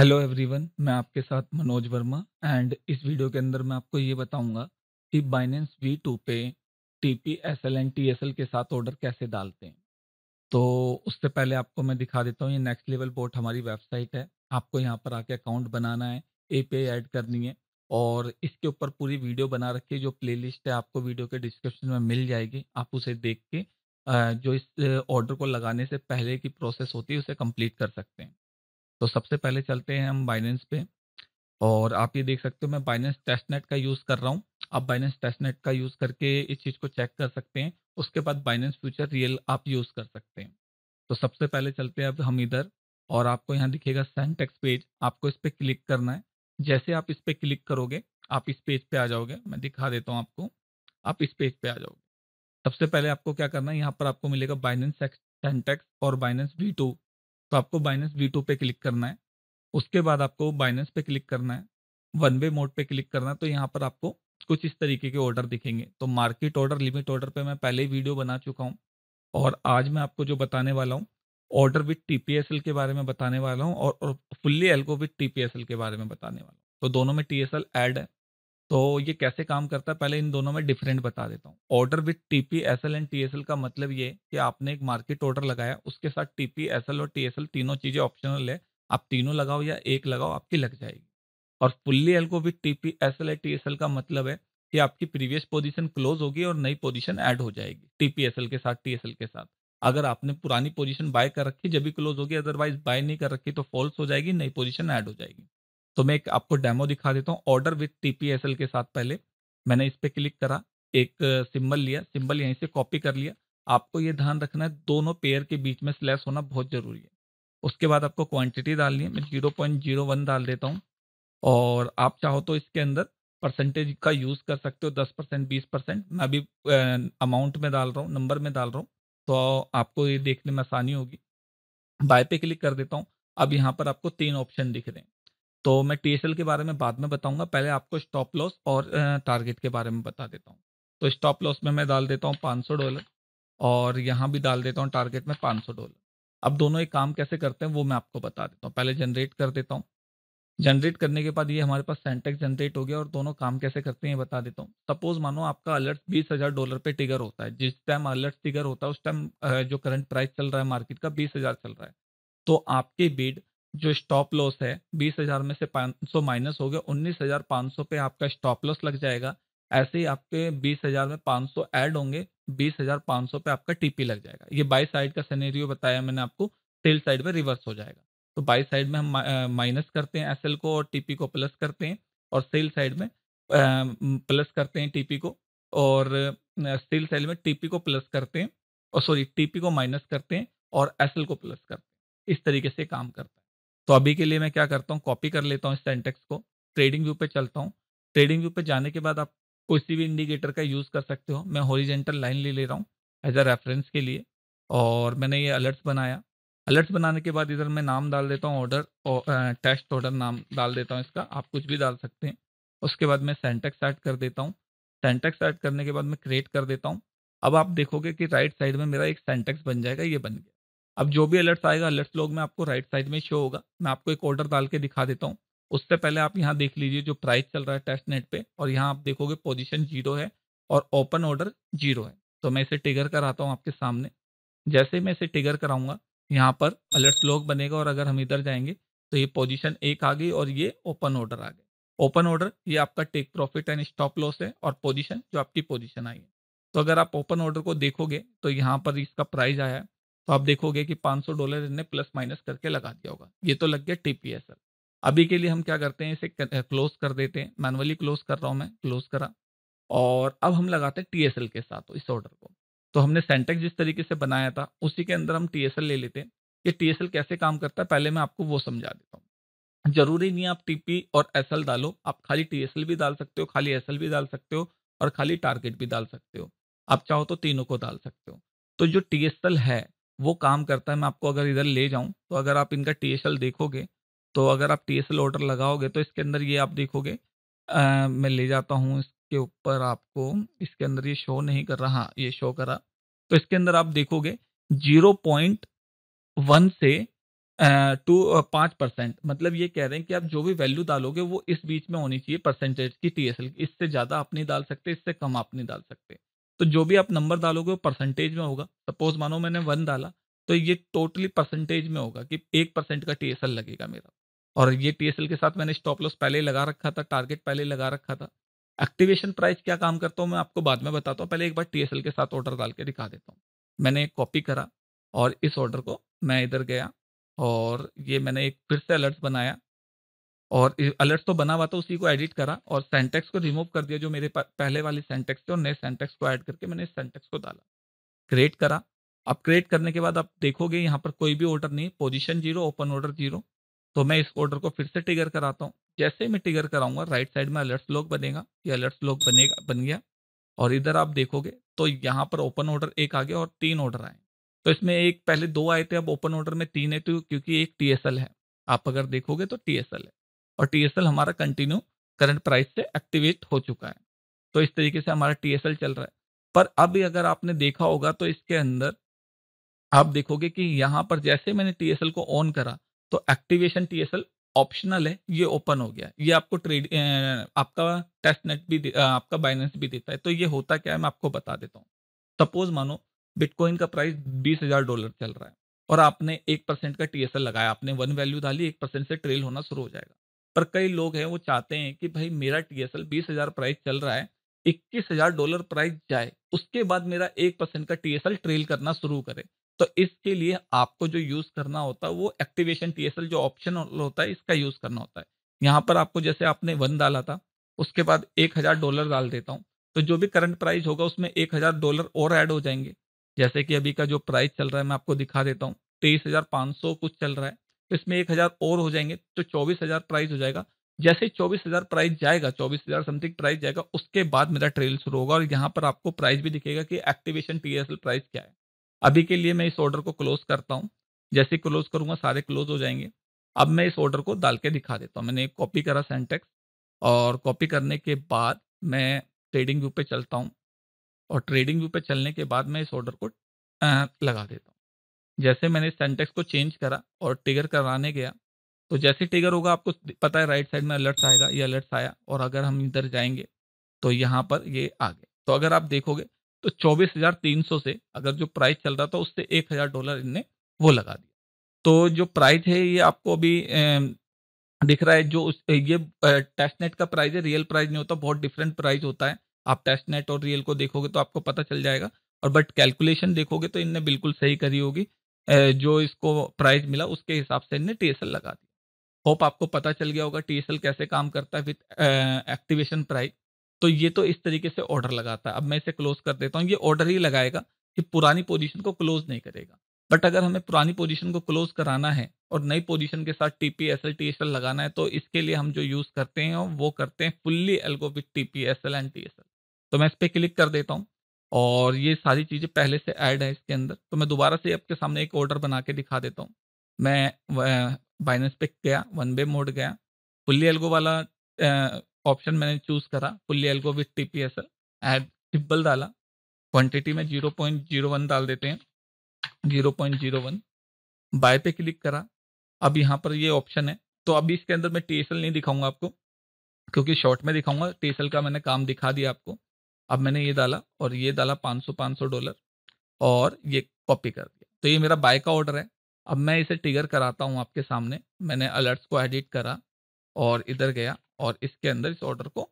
Hello everyone मैं आपके साथ मनोज वर्मा एंड इस वीडियो के अंदर मैं आपको ये बताऊंगा कि बाइनेंस वी टू पे T P S L and T S L के साथ ऑर्डर कैसे डालते हैं तो उससे पहले आपको मैं दिखा देता हूँ ये नेक्स्ट लेवल बोर्ड हमारी वेबसाइट है आपको यहाँ पर आके अकाउंट बनाना है ए पे ऐड करनी है और इसके ऊपर पूरी वीडियो बना रखी है जो लिस्ट है आपको वीडियो के डिस्क्रिप्शन में मिल जाएगी आप उसे देख के जो इस ऑर्डर को लगाने से पहले की प्रोसेस होती है उसे कम्प्लीट कर सकते हैं तो सबसे पहले चलते हैं हम बाइनेंस पे और आप ये देख सकते हो मैं बाइनेंस टेस्टनेट का यूज़ कर रहा हूँ आप बाइनेंस टेस्टनेट का यूज़ करके इस चीज़ को चेक कर सकते हैं उसके बाद बाइनेंस फ्यूचर रियल आप यूज़ कर सकते हैं तो सबसे पहले चलते हैं अब हम इधर और आपको यहाँ दिखेगा सेंटेक्स पेज आपको इस पर क्लिक करना है जैसे आप इस पर क्लिक करोगे आप इस पेज पे आ जाओगे मैं दिखा देता हूँ आपको आप इस पेज पे आ जाओगे सबसे पहले आपको क्या करना है यहाँ पर आपको मिलेगा बाइनेंस सेंटेक्स और बाइनेंस वी टू तो आपको बाइनेंस वी टू पे क्लिक करना है उसके बाद आपको बाइनेंस पे क्लिक करना है वन वे मोड पे क्लिक करना है तो यहाँ पर आपको कुछ इस तरीके के ऑर्डर दिखेंगे तो मार्केट ऑर्डर लिमिट ऑर्डर पे मैं पहले ही वीडियो बना चुका हूँ और आज मैं आपको जो बताने वाला हूँ ऑर्डर विथ टी के बारे में बताने वाला हूँ और, और फुल्ली एल्गो विथ टी के बारे में बताने वाला हूँ तो दोनों में टी एस एड है तो ये कैसे काम करता है पहले इन दोनों में डिफरेंट बता देता हूँ order with T P S L and T S L का मतलब ये कि आपने एक मार्केट ऑर्डर लगाया उसके साथ टी पी एस एल और टी एस एल तीनों चीज़ें ऑप्शनल है आप तीनों लगाओ या एक लगाओ आपकी लग जाएगी और फुल्ली एल को with T P S L and T S L का मतलब है कि आपकी प्रीवियस पोजिशन क्लोज होगी और नई पोजिशन ऐड हो जाएगी टी पी एस एल के साथ टी एस एल के साथ अगर आपने पुरानी पोजिशन बाय कर रखी जब भी क्लोज होगी अदरवाइज बाय नहीं कर रखी तो फॉल्स हो जाएगी नई पोजिशन ऐड हो जाएगी तो मैं एक आपको डेमो दिखा देता हूँ ऑर्डर विथ टीपीएसएल के साथ पहले मैंने इस पर क्लिक करा एक सिंबल लिया सिंबल यहीं से कॉपी कर लिया आपको ये ध्यान रखना है दोनों पेयर के बीच में स्लैस होना बहुत ज़रूरी है उसके बाद आपको क्वांटिटी डालनी है मैं जीरो पॉइंट जीरो वन डाल देता हूँ और आप चाहो तो इसके अंदर परसेंटेज का यूज़ कर सकते हो दस परसेंट बीस परसेंट मैं अभी अमाउंट में डाल रहा हूँ नंबर में डाल रहा हूँ तो आपको ये देखने में आसानी होगी बाय पे क्लिक कर देता हूँ अब यहाँ पर आपको तीन ऑप्शन दिख रहे हैं तो मैं टी के बारे में बाद में बताऊंगा पहले आपको स्टॉप लॉस और टारगेट के बारे में बता देता हूँ तो स्टॉप लॉस में मैं डाल देता हूँ पाँच डॉलर और यहाँ भी डाल देता हूँ टारगेट में पाँच डॉलर अब दोनों एक काम कैसे करते हैं वो मैं आपको बता देता हूँ पहले जनरेट कर देता हूँ जनरेट करने के बाद ये हमारे पास सेंटेक्स जनरेट हो गया और दोनों काम कैसे करते हैं ये बता देता हूँ सपोज मानो आपका अलर्ट बीस हज़ार डॉलर पे टिगर होता है जिस टाइम अलर्ट टिगर होता है उस टाइम जो करंट प्राइस चल रहा है मार्केट का बीस हज़ार चल रहा है तो आपके बीड जो स्टॉप लॉस है बीस हजार में से पाँच सौ माइनस हो गया उन्नीस हजार पाँच सौ पे आपका स्टॉप लॉस लग जाएगा ऐसे ही आपके बीस हजार में पाँच सौ ऐड होंगे बीस हजार पाँच सौ पे आपका टीपी लग जाएगा ये बाई साइड का सिनेरियो बताया मैंने आपको सेल साइड में रिवर्स हो जाएगा तो बाई साइड में हम माइनस करते हैं एस को और टीपी को प्लस करते हैं और सेल साइड में प्लस करते हैं टीपी को और सेल साइड में टीपी को प्लस करते हैं और सॉरी टीपी को माइनस करते हैं और एस को प्लस करते हैं इस तरीके से काम करता है तो अभी के लिए मैं क्या करता हूँ कॉपी कर लेता हूँ इस सेंटेक्स को ट्रेडिंग व्यू पे चलता हूँ ट्रेडिंग व्यू पे जाने के बाद आप किसी भी इंडिकेटर का यूज़ कर सकते हो मैं होरिजेंटल लाइन ले ले रहा हूँ एज अ रेफरेंस के लिए और मैंने ये अलर्ट्स बनाया अलर्ट्स बनाने के बाद इधर मैं नाम डाल देता हूँ ऑर्डर और टेस्ट ऑर्डर नाम डाल देता हूँ इसका आप कुछ भी डाल सकते हैं उसके बाद मैं सेंटेक्स ऐड कर देता हूँ सेंटेक्स ऐड करने के बाद मैं क्रिएट कर देता हूँ अब आप देखोगे कि राइट साइड में मेरा एक सेंटेक्स बन जाएगा ये बन गया अब जो भी अलर्ट्स आएगा अलर्ट्स लोग में आपको राइट साइड में शो होगा मैं आपको एक ऑर्डर डाल के दिखा देता हूँ उससे पहले आप यहाँ देख लीजिए जो प्राइस चल रहा है टेस्ट नेट पे और यहाँ आप देखोगे पोजिशन जीरो है और ओपन ऑर्डर जीरो है तो मैं इसे टिगर कराता हूँ आपके सामने जैसे मैं इसे टिगर कराऊंगा यहाँ पर अलर्ट लॉग बनेगा और अगर हम इधर जाएंगे तो ये पोजीशन एक आ गई और ये ओपन ऑर्डर आ गए ओपन ऑर्डर ये आपका take profit and stop loss है और पोजीशन जो आपकी पोजीशन आई है तो अगर आप ओपन ऑर्डर को देखोगे तो यहाँ पर इसका प्राइस आया है तो आप देखोगे कि 500 डॉलर इन्हें प्लस माइनस करके लगा दिया होगा ये तो लग गया टीपीएसएल अभी के लिए हम क्या करते हैं इसे क्लोज कर देते हैं मैनुअली क्लोज कर रहा हूँ मैं क्लोज करा और अब हम लगाते हैं टीएसएल के साथ इस ऑर्डर को तो हमने सेंटेक्स जिस तरीके से बनाया था उसी के अंदर हम टीएसएल ले लेते हैं ये टीएसएल कैसे काम करता है पहले मैं आपको वो समझा देता हूँ जरूरी नहीं आप टीपी और एस डालो आप खाली टीएसएल भी डाल सकते हो खाली एस भी डाल सकते हो और खाली टारगेट भी डाल सकते हो आप चाहो तो तीनों को डाल सकते हो तो जो टीएसएल है वो काम करता है मैं आपको अगर इधर ले जाऊं तो अगर आप इनका टी देखोगे तो अगर आप टी ऑर्डर लगाओगे तो इसके अंदर ये आप देखोगे आ, मैं ले जाता हूँ इसके ऊपर आपको इसके अंदर ये शो नहीं कर रहा हाँ ये शो करा तो इसके अंदर आप देखोगे जीरो पॉइंट वन से टू पाँच परसेंट मतलब ये कह रहे हैं कि आप जो भी वैल्यू डालोगे वो इस बीच में होनी चाहिए परसेंटेज की टी इससे ज़्यादा आप नहीं डाल सकते इससे कम आप नहीं डाल सकते तो जो भी आप नंबर डालोगे वो परसेंटेज में होगा सपोज मानो मैंने वन डाला तो ये टोटली परसेंटेज में होगा कि एक परसेंट का टी लगेगा मेरा और ये टी के साथ मैंने स्टॉप लॉस पहले लगा रखा था टारगेट पहले लगा रखा था एक्टिवेशन प्राइस क्या काम करता हूँ मैं आपको बाद में बताता हूँ पहले एक बार टी के साथ ऑर्डर डाल के दिखा देता हूँ मैंने कॉपी करा और इस ऑर्डर को मैं इधर गया और ये मैंने एक फिर से अलर्ट बनाया और अलर्ट तो बना हुआ था उसी को एडिट करा और सेंटेक्स को रिमूव कर दिया जो मेरे पहले वाले सेंटेक्स थे और नए सेंटेक्स को ऐड करके मैंने सेंटेक्स को डाला क्रिएट करा अब क्रिएट करने के बाद आप देखोगे यहाँ पर कोई भी ऑर्डर नहीं position zero open order zero तो मैं इस ऑर्डर को फिर से टिगर कराता हूँ जैसे मैं टिगर कराऊंगा राइट साइड में अलर्ट्स लॉक बनेगा ये अलर्ट्स लॉक बनेगा बन गया और इधर आप देखोगे तो यहाँ पर ओपन ऑर्डर एक आ गया और तीन ऑर्डर आए तो इसमें एक पहले दो आए थे अब ओपन ऑर्डर में तीन है तो क्योंकि एक टी है आप अगर देखोगे तो टी है और टीएसएल हमारा कंटिन्यू करंट प्राइस से एक्टिवेट हो चुका है तो इस तरीके से हमारा टीएसएल चल रहा है पर अभी अगर आपने देखा होगा तो इसके अंदर आप देखोगे कि यहाँ पर जैसे मैंने टीएसएल को ऑन करा तो एक्टिवेशन टीएसएल ऑप्शनल है ये ओपन हो गया ये आपको ट्रेड आपका टेस्ट नेट भी आपका बाइनेंस भी देता है तो ये होता क्या है मैं आपको बता देता हूँ सपोज मानो बिटकॉइन का प्राइस बीस हजार डॉलर चल रहा है और आपने एक परसेंट का टीएसएल लगाया आपने वन वैल्यू डाली एक परसेंट से ट्रेल होना शुरू हो जाएगा पर कई लोग हैं वो चाहते हैं कि भाई मेरा टी एस एल बीस हजार प्राइस चल रहा है इक्कीस हजार डॉलर प्राइस जाए उसके बाद मेरा एक परसेंट का टी एस एल ट्रेल करना शुरू करे तो इसके लिए आपको जो यूज करना होता है वो एक्टिवेशन टी एस एल जो ऑप्शन होता है इसका यूज करना होता है यहाँ पर आपको जैसे आपने वन डाला था उसके बाद एक हजार डॉलर डाल देता हूँ तो जो भी करंट प्राइस होगा उसमें एक हजार डॉलर और ऐड हो जाएंगे जैसे कि अभी का जो प्राइस चल रहा है मैं आपको दिखा देता हूँ तेईस हजार पाँच सौ कुछ चल रहा है तो इसमें एक हज़ार और हो जाएंगे तो चौबीस हज़ार प्राइस हो जाएगा जैसे चौबीस हज़ार प्राइस जाएगा चौबीस हज़ार समथिंग प्राइस जाएगा उसके बाद मेरा ट्रेल शुरू होगा और यहाँ पर आपको प्राइस भी दिखेगा कि एक्टिवेशन टी प्राइस क्या है अभी के लिए मैं इस ऑर्डर को क्लोज करता हूँ जैसे क्लोज करूंगा सारे क्लोज हो जाएंगे अब मैं इस ऑर्डर को डाल के दिखा देता हूँ मैंने कॉपी करा सेंटेक्स और कॉपी करने के बाद मैं ट्रेडिंग व्यू पे चलता हूँ और ट्रेडिंग व्यू पे चलने के बाद मैं इस ऑर्डर को लगा देता हूँ जैसे मैंने सेंटेक्स को चेंज करा और टिगर कराने गया तो जैसे टिगर होगा आपको पता है राइट साइड में अलर्ट्स आएगा ये अलर्ट्स आया और अगर हम इधर जाएंगे तो यहाँ पर ये आ गया तो अगर आप देखोगे तो 24,300 से अगर जो प्राइस चल रहा था उससे 1,000 डॉलर इनने वो लगा दिया तो जो प्राइस है ये आपको अभी दिख रहा है जो उस ये टेस्ट का प्राइस है रियल प्राइस नहीं होता बहुत डिफरेंट प्राइस होता है आप टेस्ट और रियल को देखोगे तो आपको पता चल जाएगा और बट कैलकुलेशन देखोगे तो इनने बिल्कुल सही करी होगी जो इसको प्राइज मिला उसके हिसाब से इनने टी लगा दिया होप आपको पता चल गया होगा टी कैसे काम करता है विथ एक्टिवेशन प्राइज तो ये तो इस तरीके से ऑर्डर लगाता है अब मैं इसे क्लोज कर देता हूँ ये ऑर्डर ही लगाएगा कि पुरानी पोजीशन को क्लोज नहीं करेगा बट अगर हमें पुरानी पोजीशन को क्लोज कराना है और नई पोजीशन के साथ T P S L T S L लगाना है तो इसके लिए हम जो यूज़ करते हैं वो करते हैं fully algo with T P S L and T S L तो मैं इस पर क्लिक कर देता हूँ और ये सारी चीज़ें पहले से ऐड हैं इसके अंदर तो मैं दोबारा से आपके सामने एक ऑर्डर बना के दिखा देता हूँ मैं बाइनस पे गया वन बे मोड गया फुल्ली एल्गो वाला ऑप्शन मैंने चूज़ करा fully algo with T P S एड ट्रिपल डाला क्वान्टिटी में जीरो पॉइंट जीरो वन डाल देते हैं zero point zero one buy पे क्लिक करा अब यहाँ पर ये ऑप्शन है तो अभी इसके अंदर मैं टी एस एल नहीं दिखाऊंगा आपको क्योंकि शॉर्ट में दिखाऊंगा टी एस एल का मैंने काम दिखा दिया आपको अब मैंने ये डाला और ये डाला 500 500 डॉलर और ये कॉपी कर दिया तो ये मेरा बाय का ऑर्डर है अब मैं इसे टिगर कराता हूँ आपके सामने मैंने अलर्ट्स को एडिट करा और इधर गया और इसके अंदर इस ऑर्डर को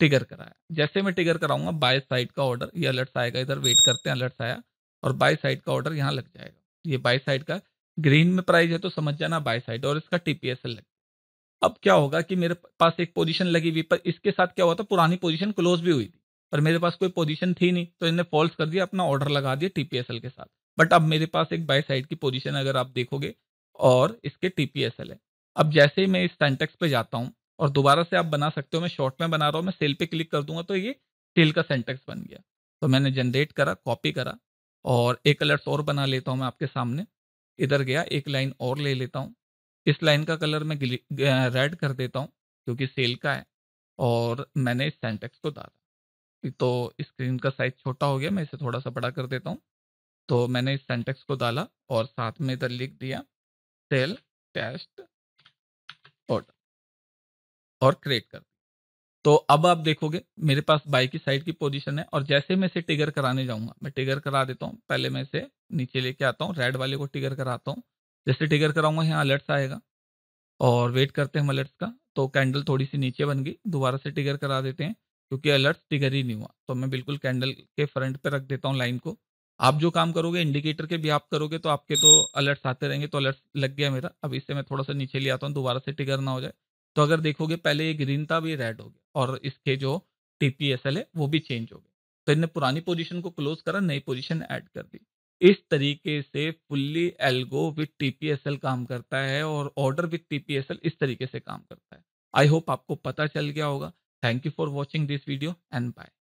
टिगर कराया जैसे मैं टिगर कराऊंगा बाय साइड का ऑर्डर ये अलर्ट्स आएगा इधर वेट करते हैं अलर्ट्स आया और बाय साइड का ऑर्डर यहाँ लग जाएगा ये बाय साइड का ग्रीन में प्राइस है तो समझ जाना बाय साइड और इसका टीपीएस लग अब क्या होगा कि मेरे पास एक पोजीशन लगी हुई पर इसके साथ क्या हुआ था पुरानी पोजीशन क्लोज भी हुई थी पर मेरे पास कोई पोजीशन थी नहीं तो इन्हें फॉल्स कर दिया अपना ऑर्डर लगा दिया टीपीएसएल के साथ बट अब मेरे पास एक बाय साइड की पोजीशन अगर आप देखोगे और इसके टीपीएसएल है अब जैसे ही मैं इस सेंटेक्स पे जाता हूँ और दोबारा से आप बना सकते हो मैं शॉर्ट में बना रहा हूँ मैं सेल पे क्लिक कर दूंगा तो ये सेल का सेंटेक्स बन गया तो मैंने जनरेट करा कॉपी करा और एक कलर्स और बना लेता हूँ मैं आपके सामने इधर गया एक लाइन और ले लेता हूँ इस लाइन का कलर मैं रेड कर देता हूँ क्योंकि सेल का है और मैंने इस सेंटेक्स को डाला तो स्क्रीन का साइज छोटा हो गया मैं इसे थोड़ा सा बड़ा कर देता हूँ तो मैंने इस सेंटेक्स को डाला और साथ में इधर लिख दिया सेल टेस्ट ऑर्डर और क्रिएट कर तो अब आप देखोगे मेरे पास बाई की साइड की पोजीशन है और जैसे मैं इसे टिगर कराने जाऊंगा मैं टिगर करा देता हूँ पहले मैं इसे नीचे लेके आता हूँ रेड वाले को टिगर कराता हूँ जैसे टिगर कराऊंगा यहाँ अलर्ट्स आएगा और वेट करते हैं हम अलर्ट्स का तो कैंडल थोड़ी सी नीचे बन गई दोबारा से टिगर करा देते हैं क्योंकि अलर्ट ट्रिगर ही नहीं हुआ तो मैं बिल्कुल कैंडल के फ्रंट पे रख देता हूँ लाइन को आप जो काम करोगे इंडिकेटर के भी आप करोगे तो आपके तो अलर्ट्स आते रहेंगे तो अलर्ट लग गया मेरा अब इससे मैं थोड़ा सा नीचे ले आता हूँ दोबारा से टिगर ना हो जाए तो अगर देखोगे पहले ये ग्रीन था भी रेड हो गया और इसके जो टी है वो भी चेंज हो गए तो इनने पुरानी पोजीशन को क्लोज करा नई पोजिशन ऐड कर दी इस तरीके से फुल्ली एल्गो विथ टीपीएसएल काम करता है और ऑर्डर विथ टीपीएसएल इस तरीके से काम करता है आई होप आपको पता चल गया होगा Thank you for watching this video and bye.